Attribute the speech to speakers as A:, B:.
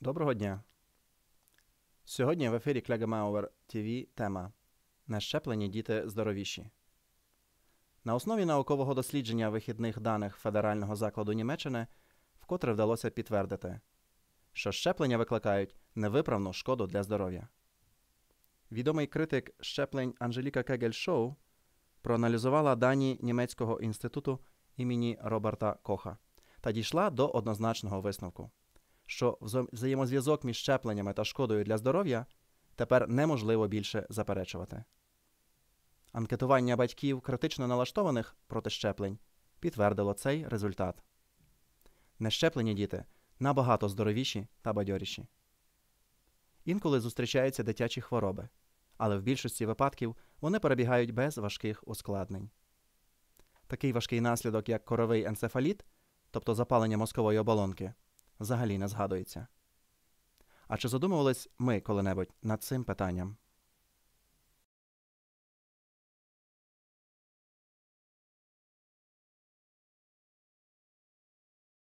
A: Доброго дня. Сьогодні в ефірі Клегемауер ТВ тема Нещеплені діти здоровіші. На основі наукового дослідження вихідних даних Федерального закладу Німеччини вкотре вдалося підтвердити, що щеплення викликають невиправну шкоду для здоров'я. Відомий критик щеплень Анжеліка Кегель-Шоу проаналізувала дані Німецького інституту імені Роберта Коха та дійшла до однозначного висновку що взаємозв'язок між щепленнями та шкодою для здоров'я тепер неможливо більше заперечувати. Анкетування батьків критично налаштованих проти щеплень підтвердило цей результат. Нещеплені діти набагато здоровіші та бадьоріші. Інколи зустрічаються дитячі хвороби, але в більшості випадків вони перебігають без важких ускладнень. Такий важкий наслідок, як коровий енцефаліт, тобто запалення мозкової оболонки взагалі не згадується. А чи задумувались ми коли-небудь над цим питанням?